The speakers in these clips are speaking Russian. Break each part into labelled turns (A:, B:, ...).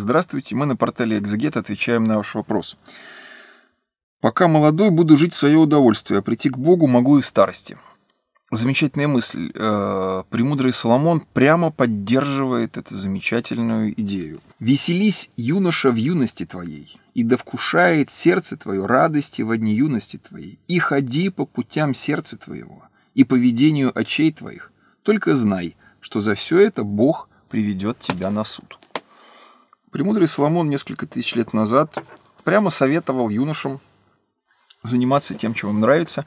A: Здравствуйте, мы на портале Экзегет отвечаем на ваш вопрос. Пока молодой, буду жить в свое удовольствие, а прийти к Богу могу и в старости. Замечательная мысль. Э, премудрый Соломон прямо поддерживает эту замечательную идею. «Веселись, юноша, в юности твоей, и довкушает сердце твое радости в одни юности твоей, и ходи по путям сердца твоего и поведению очей твоих. Только знай, что за все это Бог приведет тебя на суд». Премудрый Соломон несколько тысяч лет назад прямо советовал юношам заниматься тем, чем им нравится,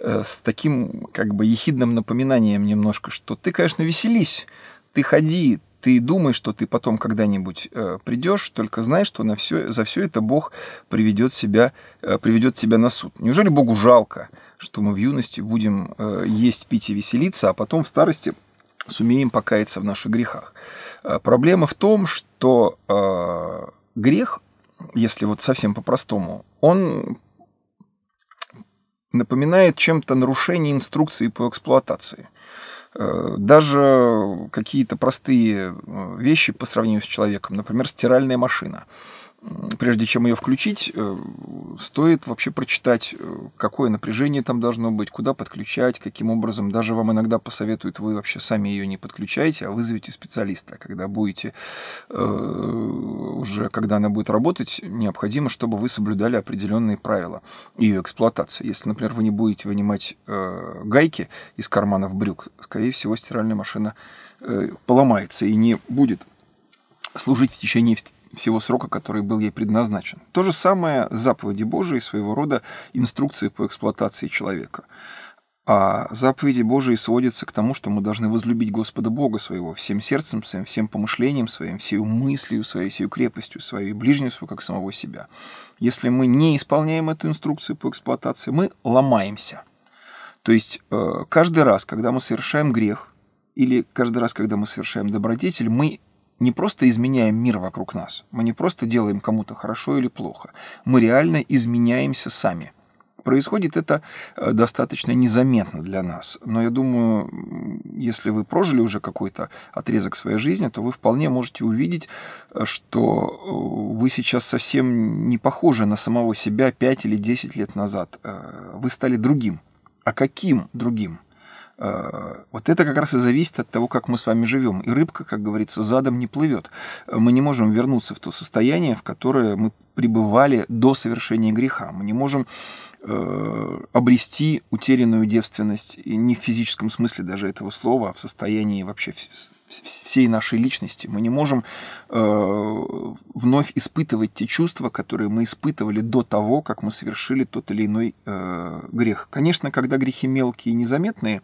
A: э, с таким как бы ехидным напоминанием немножко, что ты, конечно, веселись, ты ходи, ты думай, что ты потом когда-нибудь э, придешь, только знай, что на все, за все это Бог приведет, себя, э, приведет тебя на суд. Неужели Богу жалко, что мы в юности будем э, есть, пить и веселиться, а потом в старости сумеем покаяться в наших грехах. Э, проблема в том, что э, грех, если вот совсем по-простому, он напоминает чем-то нарушение инструкции по эксплуатации. Э, даже какие-то простые э, вещи по сравнению с человеком, например, стиральная машина – прежде чем ее включить, э, стоит вообще прочитать, э, какое напряжение там должно быть, куда подключать, каким образом. Даже вам иногда посоветуют, вы вообще сами ее не подключаете, а вызовите специалиста. А когда будете э, уже, когда она будет работать, необходимо, чтобы вы соблюдали определенные правила ее эксплуатации. Если, например, вы не будете вынимать гайки из карманов брюк, скорее всего, стиральная машина поломается и не будет служить в течение всего срока, который был ей предназначен. То же самое заповеди Божии, своего рода инструкции по эксплуатации человека. А заповеди Божии сводятся к тому, что мы должны возлюбить Господа Бога своего всем сердцем своим, всем помышлением своим, всей мыслью своей, всей крепостью своей, ближнюю свою, как самого себя. Если мы не исполняем эту инструкцию по эксплуатации, мы ломаемся. То есть э, каждый раз, когда мы совершаем грех, или каждый раз, когда мы совершаем добродетель, мы не просто изменяем мир вокруг нас, мы не просто делаем кому-то хорошо или плохо, мы реально изменяемся сами. Происходит это э, достаточно незаметно для нас. Но я думаю, если вы прожили уже какой-то отрезок своей жизни, то вы вполне можете увидеть, э, что э, вы сейчас совсем не похожи на самого себя 5 или 10 лет назад. Вы стали другим. А каким другим? Э, вот это как раз и зависит от того, как мы с вами живем. И рыбка, как говорится, задом не плывет. Мы не можем вернуться в то состояние, в которое мы пребывали до совершения греха. Мы не можем Э, обрести утерянную девственность и не в физическом смысле даже этого слова, а в состоянии вообще всей нашей личности. Мы не можем э, вновь испытывать те чувства, которые мы испытывали до того, как мы совершили тот или иной э, грех. Конечно, когда грехи мелкие и незаметные, э,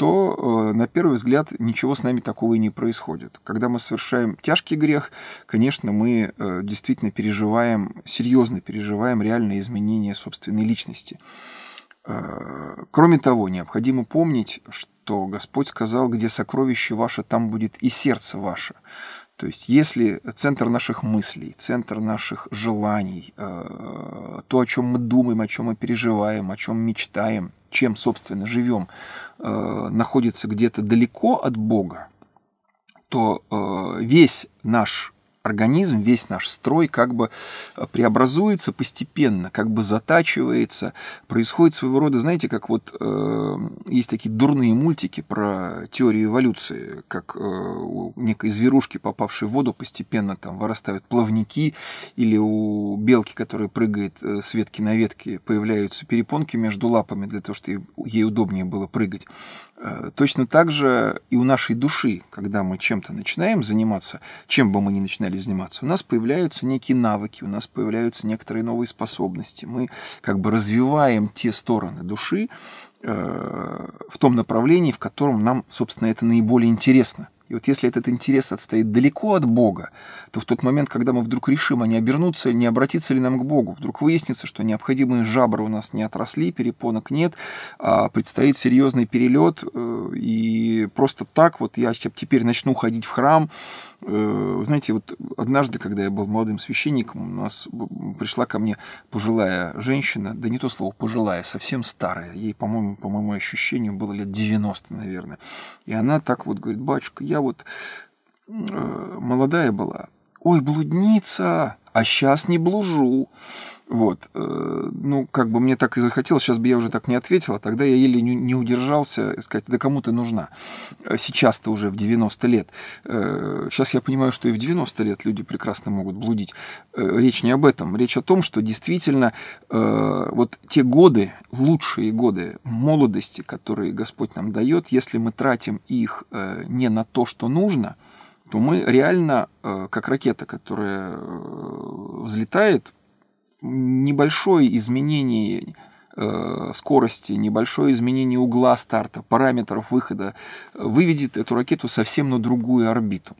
A: то э, на первый взгляд ничего с нами такого и не происходит. Когда мы совершаем тяжкий грех, конечно, мы э, действительно переживаем, серьезно переживаем реальные изменения собственной личности. Э, кроме того, необходимо помнить, что Господь сказал, где сокровище ваше, там будет и сердце ваше. То есть если центр наших мыслей, центр наших желаний, э, то, о чем мы думаем, о чем мы переживаем, о чем мечтаем, чем, собственно, живем, э, находится где-то далеко от Бога, то э, весь наш организм, весь наш строй как бы э, преобразуется постепенно, как бы затачивается, происходит своего рода, знаете, как вот э, есть такие дурные мультики про теорию эволюции, как э, у некой зверушки, попавшей в воду, постепенно там вырастают плавники, или у белки, которая прыгает э, с ветки на ветки, появляются перепонки между лапами для того, чтобы ей удобнее было прыгать. Э, точно так же и у нашей души, когда мы чем-то начинаем заниматься, чем бы мы ни начинали начинали заниматься, у нас появляются некие навыки, у нас появляются некоторые новые способности. Мы как бы развиваем те стороны души э, в том направлении, в котором нам, собственно, это наиболее интересно. И вот если этот интерес отстоит далеко от Бога, то в тот момент, когда мы вдруг решим, а не обернуться, не обратиться ли нам к Богу, вдруг выяснится, что необходимые жабры у нас не отросли, перепонок нет, а предстоит серьезный перелет, э, и просто так вот я теперь начну ходить в храм, Э, вы знаете, вот однажды, когда я был молодым священником, у нас пришла ко мне пожилая женщина, да не то слово пожилая, совсем старая. Ей, по-моему, по моему ощущению, было лет 90, наверное. И она так вот говорит, батюшка, я вот э, молодая была, ой, блудница, а сейчас не блужу. Вот. Э, ну, как бы мне так и захотелось, сейчас бы я уже так не ответила, тогда я еле не удержался э, сказать, да кому ты нужна? А сейчас-то уже в 90 лет. Сейчас э, я понимаю, что и в 90 лет люди прекрасно могут блудить. Речь не об этом. Речь о том, что действительно вот те годы, лучшие годы молодости, которые Господь нам дает, если мы тратим их не на то, что нужно, то мы реально как ракета, которая взлетает, небольшое изменение э, скорости, небольшое изменение угла старта, параметров выхода выведет эту ракету совсем на другую орбиту.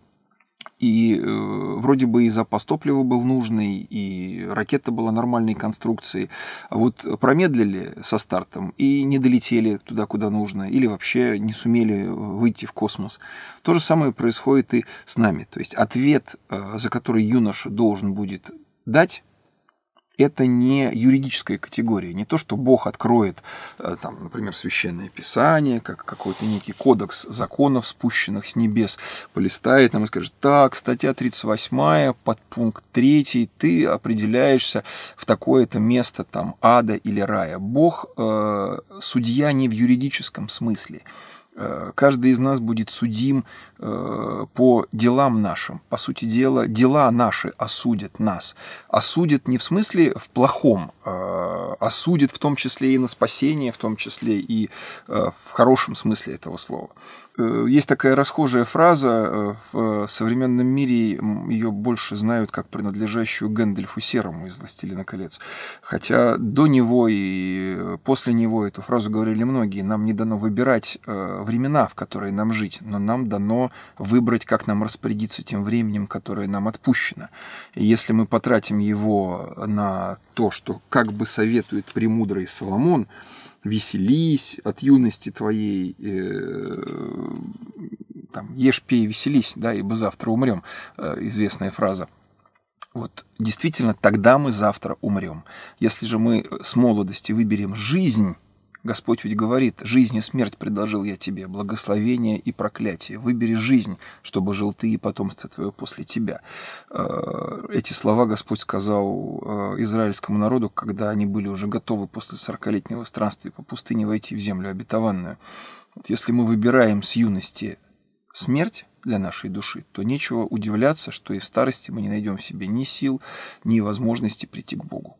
A: И э, вроде бы и запас топлива был нужный, и ракета была нормальной конструкции. А вот промедлили со стартом и не долетели туда, куда нужно, или вообще не сумели выйти в космос. То же самое происходит и с нами. То есть ответ, э, за который юноша должен будет дать, это не юридическая категория, не то, что Бог откроет, э, там, например, священное писание, как какой-то некий кодекс законов, спущенных с небес, полистает нам и скажет, так, статья 38, подпункт 3, ты определяешься в такое-то место, там, ада или рая. Бог э, судья не в юридическом смысле. Э, каждый из нас будет судим э, по делам нашим. По сути дела, дела наши осудят нас. Осудят не в смысле в плохом, э, осудят в том числе и на спасение, в том числе и в хорошем смысле этого слова. Есть такая расхожая фраза, в современном мире ее больше знают как принадлежащую Гэндальфу Серому из «Властелина колец». Хотя до него и после него эту фразу говорили многие. Нам не дано выбирать времена, в которые нам жить, но нам дано выбрать, как нам распорядиться тем временем, которое нам отпущено. И если мы потратим его на то, что как бы советует премудрый Соломон, веселись от юности твоей, э, там, ешь, пей, веселись, да, ибо завтра умрем, э, известная фраза. Вот действительно, тогда мы завтра умрем. Если же мы с молодости выберем жизнь, Господь ведь говорит, жизнь и смерть предложил я тебе, благословение и проклятие. Выбери жизнь, чтобы жил ты и потомство твое после тебя. Э, эти слова Господь сказал э, израильскому народу, когда они были уже готовы после сорокалетнего странствия по пустыне войти в землю обетованную. если мы выбираем с юности смерть, для нашей души, то нечего удивляться, что и в старости мы не найдем в себе ни сил, ни возможности прийти к Богу.